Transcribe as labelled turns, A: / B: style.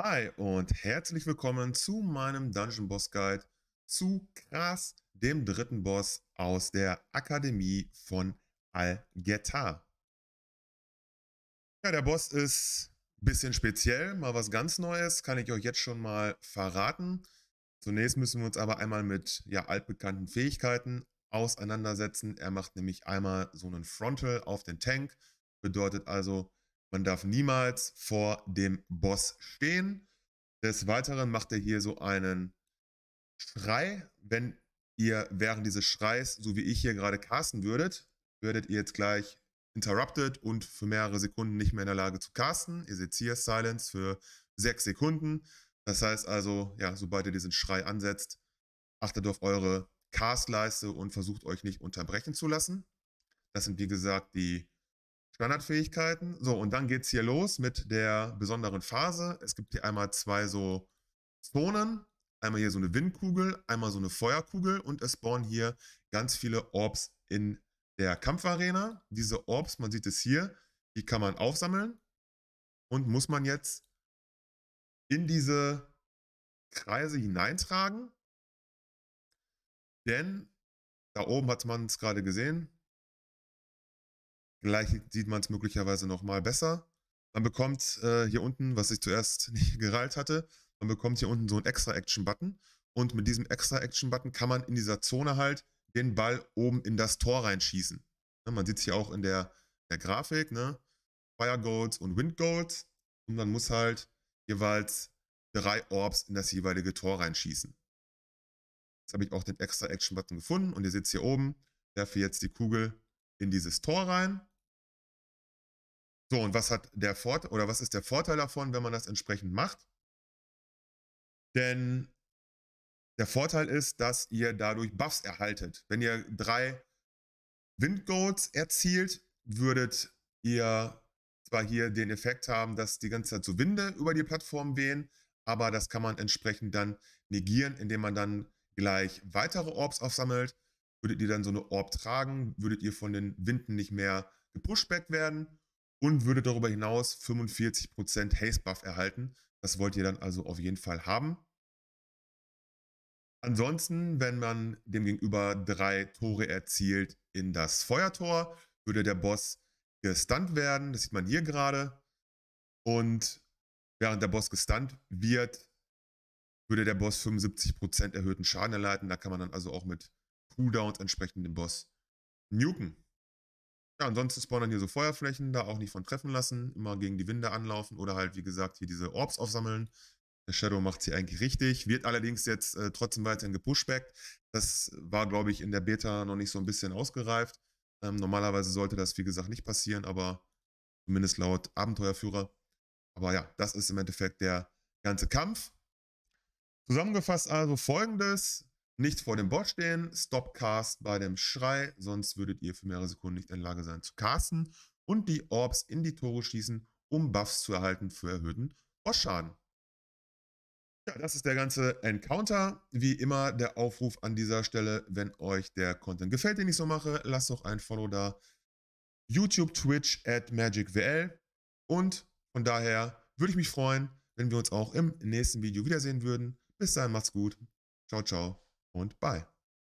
A: Hi und herzlich willkommen zu meinem Dungeon Boss Guide zu Kras, dem dritten Boss aus der Akademie von Al-Ghettar. Ja, der Boss ist ein bisschen speziell, mal was ganz Neues, kann ich euch jetzt schon mal verraten. Zunächst müssen wir uns aber einmal mit ja, altbekannten Fähigkeiten auseinandersetzen. Er macht nämlich einmal so einen Frontal auf den Tank, bedeutet also, man darf niemals vor dem Boss stehen. Des Weiteren macht er hier so einen Schrei. Wenn ihr während dieses Schreis, so wie ich hier gerade casten würdet, würdet ihr jetzt gleich interrupted und für mehrere Sekunden nicht mehr in der Lage zu casten. Ihr seht hier Silence für sechs Sekunden. Das heißt also, ja, sobald ihr diesen Schrei ansetzt, achtet auf eure Castleiste und versucht euch nicht unterbrechen zu lassen. Das sind wie gesagt die Standardfähigkeiten. So, und dann geht es hier los mit der besonderen Phase. Es gibt hier einmal zwei so Zonen. Einmal hier so eine Windkugel, einmal so eine Feuerkugel und es spawnen hier ganz viele Orbs in der Kampfarena. Diese Orbs, man sieht es hier, die kann man aufsammeln und muss man jetzt in diese Kreise hineintragen. Denn da oben hat man es gerade gesehen, Gleich sieht man es möglicherweise nochmal besser. Man bekommt äh, hier unten, was ich zuerst nicht gereilt hatte, man bekommt hier unten so einen extra Action-Button. Und mit diesem extra Action-Button kann man in dieser Zone halt den Ball oben in das Tor reinschießen. Ne, man sieht es hier auch in der, der Grafik, ne? Fire Goals und Wind Goals. Und man muss halt jeweils drei Orbs in das jeweilige Tor reinschießen. Jetzt habe ich auch den extra Action-Button gefunden und ihr seht es hier oben. Werfe jetzt die Kugel in dieses Tor rein. So, und was hat der Vorteil oder was ist der Vorteil davon, wenn man das entsprechend macht? Denn der Vorteil ist, dass ihr dadurch Buffs erhaltet. Wenn ihr drei Windgoats erzielt, würdet ihr zwar hier den Effekt haben, dass die ganze Zeit so Winde über die Plattform wehen, aber das kann man entsprechend dann negieren, indem man dann gleich weitere Orbs aufsammelt würdet ihr dann so eine Orb tragen, würdet ihr von den Winden nicht mehr gepushback werden und würdet darüber hinaus 45% Haze Buff erhalten. Das wollt ihr dann also auf jeden Fall haben. Ansonsten, wenn man dem gegenüber drei Tore erzielt in das Feuertor, würde der Boss gestunt werden. Das sieht man hier gerade. Und während der Boss gestunt wird, würde der Boss 75% erhöhten Schaden erleiden. Da kann man dann also auch mit Cooldowns entsprechend dem Boss nuken. Ja, ansonsten spawnen hier so Feuerflächen, da auch nicht von treffen lassen, immer gegen die Winde anlaufen oder halt, wie gesagt, hier diese Orbs aufsammeln. Der Shadow macht sie eigentlich richtig, wird allerdings jetzt äh, trotzdem weiterhin gepushbackt. Das war, glaube ich, in der Beta noch nicht so ein bisschen ausgereift. Ähm, normalerweise sollte das, wie gesagt, nicht passieren, aber zumindest laut Abenteuerführer. Aber ja, das ist im Endeffekt der ganze Kampf. Zusammengefasst also folgendes. Nicht vor dem Bot stehen, Stop Cast bei dem Schrei, sonst würdet ihr für mehrere Sekunden nicht in der Lage sein zu casten und die Orbs in die Tore schießen, um Buffs zu erhalten für erhöhten Boss-Schaden. Ja, das ist der ganze Encounter. Wie immer der Aufruf an dieser Stelle, wenn euch der Content gefällt, den ich so mache, lasst doch ein Follow da. YouTube, Twitch at MagicWL. Und von daher würde ich mich freuen, wenn wir uns auch im nächsten Video wiedersehen würden. Bis dahin, macht's gut. Ciao, ciao. und bye.